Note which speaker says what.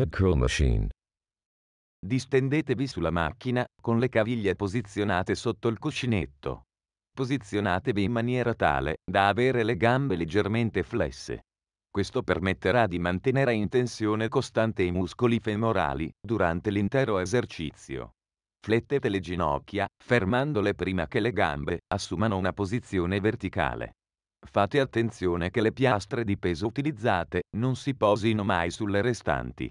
Speaker 1: Let curl machine.
Speaker 2: Distendetevi sulla macchina, con le caviglie posizionate sotto il cuscinetto. Posizionatevi in maniera tale da avere le gambe leggermente flesse. Questo permetterà di mantenere in tensione costante i muscoli femorali durante l'intero esercizio. Flettete le ginocchia, fermandole prima che le gambe assumano una posizione verticale. Fate attenzione che le piastre di peso utilizzate non si posino mai sulle restanti.